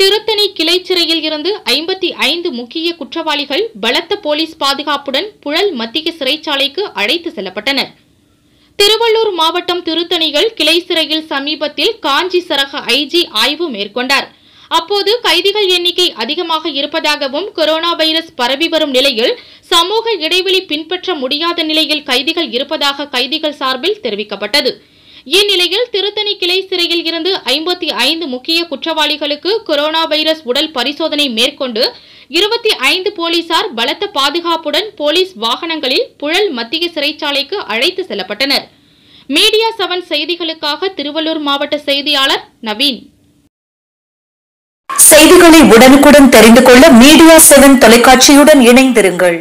திருத்தணி கிளை சிறையில் இருந்து ஐம்பத்தி ஐந்து முக்கிய குற்றவாளிகள் பலத்த போலீஸ் பாதுகாப்புடன் புழல் மத்திய சிறைச்சாலைக்கு அழைத்து செல்லப்பட்டனர் திருவள்ளூர் மாவட்டம் திருத்தணிகள் கிளை சிறையில் சமீபத்தில் காஞ்சி சரக ஐஜி ஆய்வு மேற்கொண்டார் அப்போது கைதிகள் எண்ணிக்கை அதிகமாக இருப்பதாகவும் கொரோனா வைரஸ் பரவி வரும் நிலையில் சமூக இடைவெளி பின்பற்ற முடியாத நிலையில் கைதிகள் இருப்பதாக கைதிகள் சார்பில் தெரிவிக்கப்பட்டது இந்நிலையில் திருத்தணி கிளை சிறையில் இருந்து ஐம்பத்தி ஐந்து முக்கிய குற்றவாளிகளுக்கு கொரோனா வைரஸ் உடல் பரிசோதனை மேற்கொண்டு இருபத்தி ஐந்து போலீசார் பலத்த பாதுகாப்புடன் போலீஸ் வாகனங்களில் புழல் மத்திய சிறைச்சாலைக்கு அழைத்து செல்லப்பட்டனர் மீடியா செவன் செய்திகளுக்காக திருவள்ளூர் மாவட்ட செய்தியாளர் நவீன் செய்திகளை உடனுக்குடன் தெரிந்து கொள்ள மீடியா செவன் தொலைக்காட்சியுடன் இணைந்திருங்கள்